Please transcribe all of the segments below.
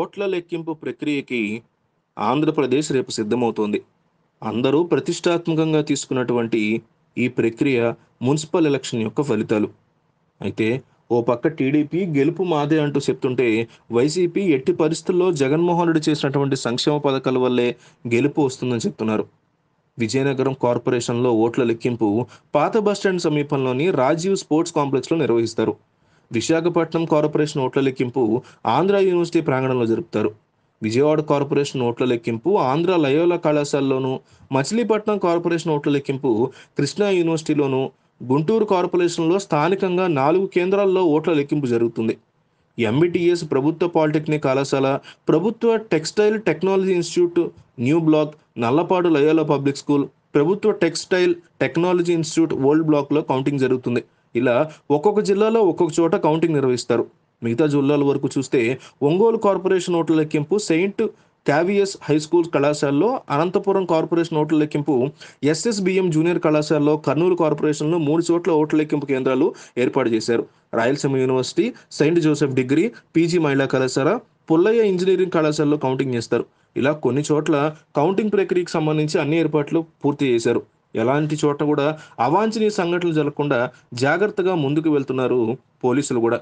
ఓట్ల లెక్కింపు ప్రక్రియకి ఆంధ్రప్రదేశ్ రేపు సిద్ధమవుతోంది అందరూ ప్రతిష్టాత్మకంగా తీసుకున్నటువంటి ఈ ప్రక్రియ మున్సిపల్ ఎలక్షన్ యొక్క ఫలితాలు అయితే ఓ పక్క టీడీపీ గెలుపు మాదే అంటూ చెప్తుంటే వైసీపీ ఎట్టి పరిస్థితుల్లో జగన్మోహన్ రెడ్డి చేసినటువంటి సంక్షేమ పథకాల వల్లే గెలుపు వస్తుందని చెప్తున్నారు విజయనగరం కార్పొరేషన్లో ఓట్ల లెక్కింపు పాత బస్టాండ్ సమీపంలోని రాజీవ్ స్పోర్ట్స్ కాంప్లెక్స్లో నిర్వహిస్తారు విశాఖపట్నం కార్పొరేషన్ ఓట్ల లెక్కింపు ఆంధ్ర యూనివర్సిటీ ప్రాంగణంలో జరుపుతారు విజయవాడ కార్పొరేషన్ ఓట్ల లెక్కింపు ఆంధ్ర లయోలా కళాశాలలోను మచిలీపట్నం కార్పొరేషన్ ఓట్ల లెక్కింపు కృష్ణా యూనివర్సిటీలోను గుంటూరు కార్పొరేషన్లో స్థానికంగా నాలుగు కేంద్రాల్లో ఓట్ల లెక్కింపు జరుగుతుంది ఎంబీటీఎస్ ప్రభుత్వ పాలిటెక్నిక్ కళాశాల ప్రభుత్వ textile technology institute new block Nallapadu Loyola public school ప్రభుత్వ టెక్స్టైల్ టెక్నాలజీ ఇన్స్టిట్యూట్ ఓల్డ్ బ్లాక్లో కౌంటింగ్ జరుగుతుంది ఇలా ఒక్కొక్క జిల్లాలో ఒక్కొక్క చోట కౌంటింగ్ నిర్వహిస్తారు మిగతా జిల్లాల వరకు చూస్తే ఒంగోలు కార్పొరేషన్ ఓట్ల లెక్కింపు సెయింట్ క్యావియస్ హై స్కూల్ కళాశాలలో అనంతపురం కార్పొరేషన్ ఓట్ల లెక్కింపు ఎస్ఎస్బిఎం జూనియర్ కళాశాలలో కర్నూలు కార్పొరేషన్లో మూడు చోట్ల ఓట్ల లెక్కింపు కేంద్రాలు ఏర్పాటు చేశారు Rayalaseema university Saint Joseph degree PG మహిళా కళాశాల పుల్లయ్య ఇంజనీరింగ్ కళాశాలలో కౌంటింగ్ చేస్తారు ఇలా కొన్ని చోట్ల కౌంటింగ్ ప్రక్రియకు సంబంధించి అన్ని ఏర్పాట్లు పూర్తి చేశారు ఎలాంటి చోట కూడా అవాంఛనీయ సంఘటనలు జరగకుండా జాగ్రత్తగా ముందుకు వెళ్తున్నారు పోలీసులు కూడా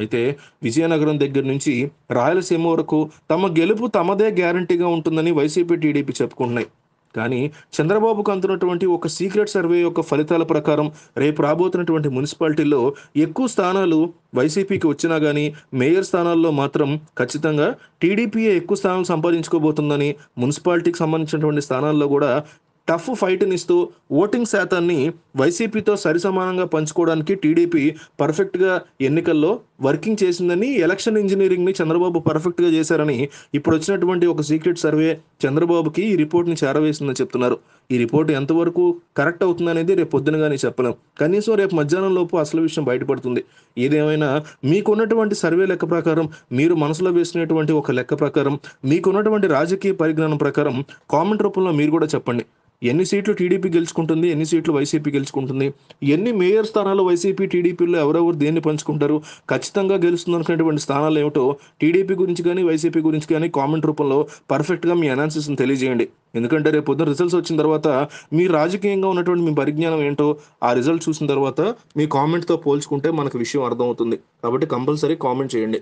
అయితే విజయనగరం దగ్గర నుంచి రాయలసీమ వరకు తమ గెలుపు తమదే గ్యారంటీగా ఉంటుందని వైసీపీ టీడీపీ చెప్పుకుంటున్నాయి కానీ చంద్రబాబుకు అందుతున్నటువంటి ఒక సీక్రెట్ సర్వే యొక్క ఫలితాల ప్రకారం రేపు రాబోతున్నటువంటి మున్సిపాలిటీల్లో ఎక్కువ స్థానాలు వైసీపీకి వచ్చినా కానీ మేయర్ స్థానాల్లో మాత్రం ఖచ్చితంగా టీడీపీయే ఎక్కువ స్థానాలు సంపాదించుకోబోతుందని మున్సిపాలిటీకి సంబంధించినటువంటి స్థానాల్లో కూడా టఫ్ ఫైట్నిస్తూ ఓటింగ్ శాతాన్ని వైసీపీతో సరిసమానంగా పంచుకోవడానికి టీడీపీ పర్ఫెక్ట్గా ఎన్నికల్లో వర్కింగ్ చేసిందని ఎలక్షన్ ఇంజనీరింగ్ ని చంద్రబాబు పర్ఫెక్ట్గా చేశారని ఇప్పుడు వచ్చినటువంటి ఒక సీక్రెట్ సర్వే చంద్రబాబుకి ఈ ని చేరవేసిందని చెప్తున్నారు ఈ రిపోర్ట్ ఎంతవరకు కరెక్ట్ అవుతుంది అనేది రేపు పొద్దున చెప్పలేం కనీసం రేపు మధ్యాహ్నం లోపు అసలు విషయం బయటపడుతుంది ఏదేమైనా మీకున్నటువంటి సర్వే లెక్క ప్రకారం మీరు మనసులో వేసినటువంటి ఒక లెక్క ప్రకారం మీకున్నటువంటి రాజకీయ పరిజ్ఞానం ప్రకారం కామెంట్ రూపంలో మీరు కూడా చెప్పండి ఎన్ని సీట్లు టీడీపీ గెలుచుకుంటుంది ఎన్ని సీట్లు వైసీపీ గెలుచుకుంటుంది ఎన్ని మేయర్ స్థానాలు వైసీపీ టీడీపీలో ఎవరెవరు దేన్ని పంచుకుంటారు ఖచ్చితంగా ఖచ్చితంగా గెలుస్తుంది అనుకునేటువంటి స్థానాలు ఏమిటో టీడీపీ గురించి కానీ వైసీపీ గురించి కానీ కామెంట్ రూపంలో పర్ఫెక్ట్గా మీ అనాలిసిస్ని తెలియజేయండి ఎందుకంటే రేపు పొద్దున రిజల్ట్స్ వచ్చిన తర్వాత మీ రాజకీయంగా ఉన్నటువంటి మీ పరిజ్ఞానం ఏంటో ఆ రిజల్ట్ చూసిన తర్వాత మీ కామెంట్తో పోల్చుకుంటే మనకు విషయం అర్థమవుతుంది కాబట్టి కంపల్సరీ కామెంట్ చేయండి